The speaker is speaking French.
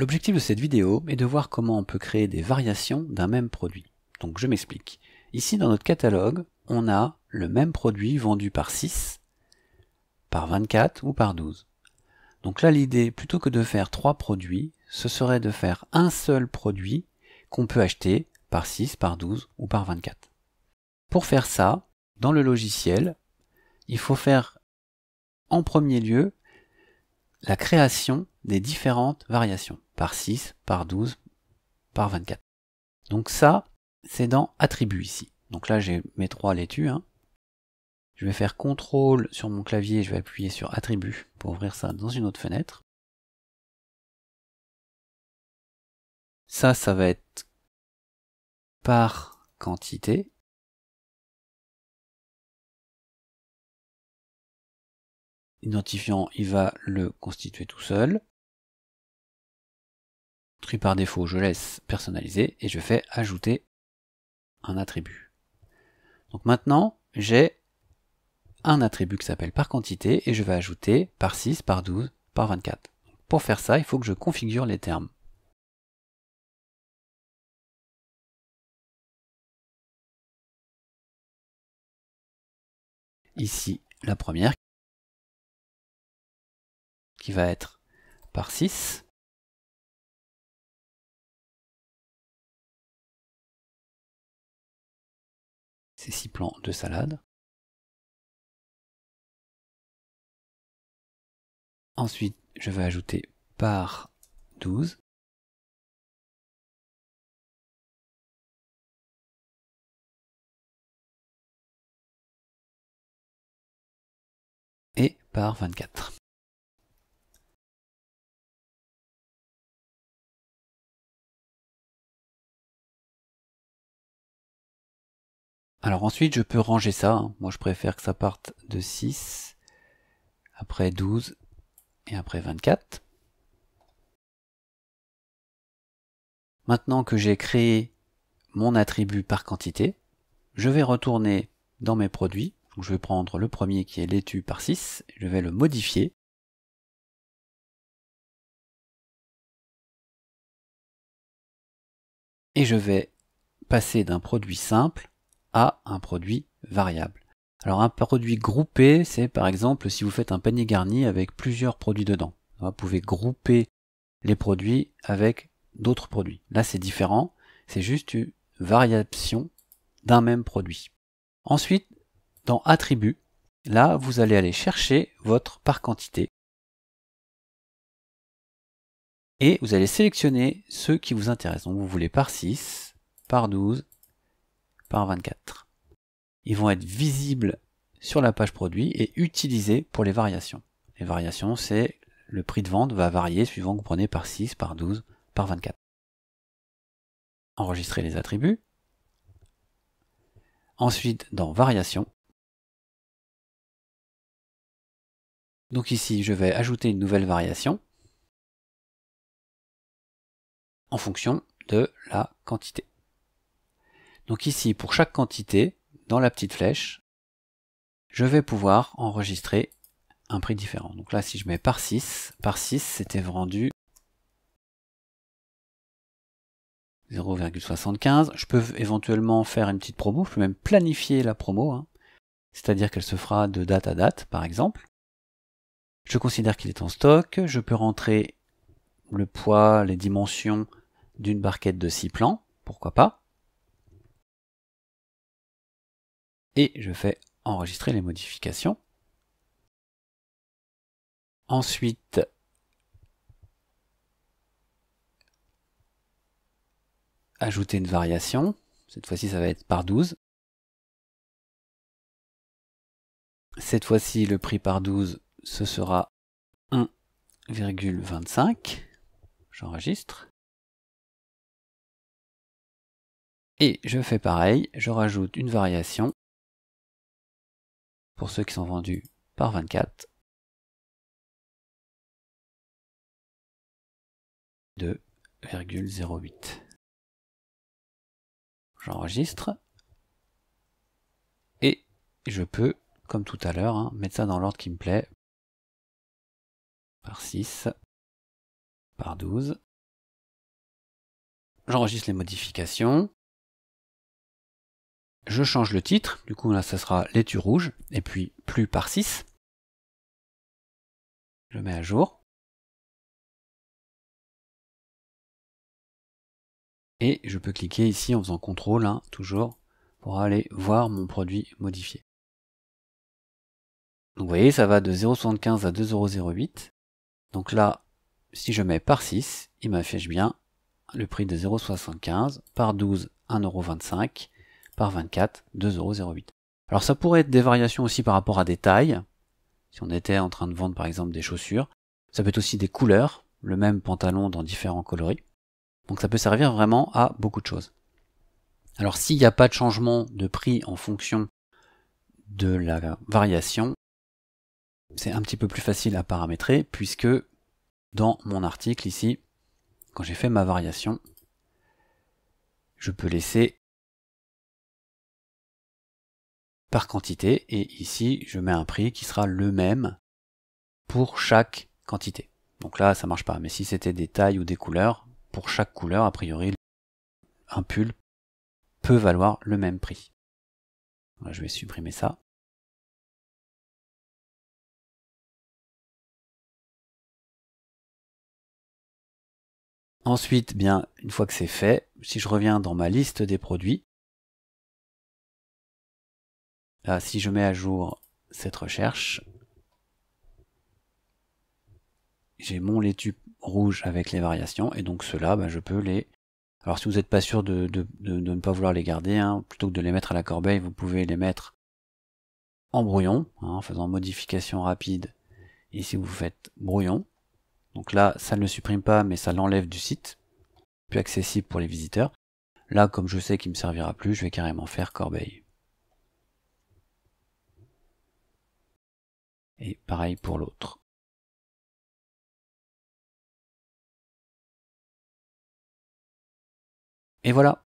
L'objectif de cette vidéo est de voir comment on peut créer des variations d'un même produit. Donc je m'explique. Ici dans notre catalogue, on a le même produit vendu par 6, par 24 ou par 12. Donc là l'idée, plutôt que de faire 3 produits, ce serait de faire un seul produit qu'on peut acheter par 6, par 12 ou par 24. Pour faire ça, dans le logiciel, il faut faire en premier lieu la création des différentes variations par 6, par 12, par 24. Donc ça, c'est dans attributs ici. Donc là, j'ai mes trois laitues. Hein. Je vais faire contrôle sur mon clavier, je vais appuyer sur attributs pour ouvrir ça dans une autre fenêtre. Ça, ça va être par quantité. Identifiant, il va le constituer tout seul. Tri par défaut, je laisse personnaliser et je fais ajouter un attribut. Donc maintenant, j'ai un attribut qui s'appelle par quantité et je vais ajouter par 6, par 12, par 24. Pour faire ça, il faut que je configure les termes. Ici, la première qui va être par 6 ces six plans de salade. Ensuite, je vais ajouter par 12. Et par 24. Alors ensuite, je peux ranger ça. Hein. Moi, je préfère que ça parte de 6, après 12 et après 24. Maintenant que j'ai créé mon attribut par quantité, je vais retourner dans mes produits. je vais prendre le premier qui est l'étu par 6, je vais le modifier. Et je vais passer d'un produit simple à un produit variable. Alors un produit groupé, c'est par exemple si vous faites un panier garni avec plusieurs produits dedans. Vous pouvez grouper les produits avec d'autres produits. Là c'est différent, c'est juste une variation d'un même produit. Ensuite, dans attributs, là vous allez aller chercher votre par quantité. Et vous allez sélectionner ceux qui vous intéressent. Donc vous voulez par 6, par 12, par 24. Ils vont être visibles sur la page produit et utilisés pour les variations. Les variations, c'est le prix de vente va varier suivant que vous prenez par 6, par 12, par 24. Enregistrer les attributs. Ensuite, dans Variations, donc ici, je vais ajouter une nouvelle variation en fonction de la quantité. Donc ici, pour chaque quantité, dans la petite flèche, je vais pouvoir enregistrer un prix différent. Donc là, si je mets par 6, par 6, c'était vendu 0,75. Je peux éventuellement faire une petite promo, je peux même planifier la promo, hein. c'est-à-dire qu'elle se fera de date à date, par exemple. Je considère qu'il est en stock, je peux rentrer le poids, les dimensions d'une barquette de 6 plans, pourquoi pas. et je fais enregistrer les modifications. Ensuite, ajouter une variation. Cette fois-ci, ça va être par 12. Cette fois-ci, le prix par 12, ce sera 1,25. J'enregistre. Et je fais pareil, je rajoute une variation pour ceux qui sont vendus par 24, 2,08. J'enregistre et je peux, comme tout à l'heure, hein, mettre ça dans l'ordre qui me plaît. Par 6, par 12. J'enregistre les modifications. Je change le titre, du coup là ça sera laitue rouge, et puis plus par 6. Je mets à jour. Et je peux cliquer ici en faisant Contrôle hein, », toujours, pour aller voir mon produit modifié. Donc vous voyez, ça va de 0,75 à 2,08. Donc là, si je mets par 6, il m'affiche bien le prix de 0,75, par 12, 1,25€, par 24, 2,08€. Alors ça pourrait être des variations aussi par rapport à des tailles, si on était en train de vendre par exemple des chaussures. Ça peut être aussi des couleurs, le même pantalon dans différents coloris. Donc ça peut servir vraiment à beaucoup de choses. Alors s'il n'y a pas de changement de prix en fonction de la variation, c'est un petit peu plus facile à paramétrer puisque dans mon article ici, quand j'ai fait ma variation, je peux laisser par quantité et ici je mets un prix qui sera le même pour chaque quantité. Donc là ça marche pas, mais si c'était des tailles ou des couleurs, pour chaque couleur a priori un pull peut valoir le même prix. je vais supprimer ça. Ensuite, bien, une fois que c'est fait, si je reviens dans ma liste des produits, ah, si je mets à jour cette recherche, j'ai mon laitue rouge avec les variations, et donc ceux-là, bah, je peux les... Alors si vous n'êtes pas sûr de, ne pas vouloir les garder, hein, plutôt que de les mettre à la corbeille, vous pouvez les mettre en brouillon, hein, en faisant modification rapide. Ici vous faites brouillon. Donc là, ça ne le supprime pas, mais ça l'enlève du site, plus accessible pour les visiteurs. Là, comme je sais qu'il ne me servira plus, je vais carrément faire corbeille. et pareil pour l'autre. Et voilà,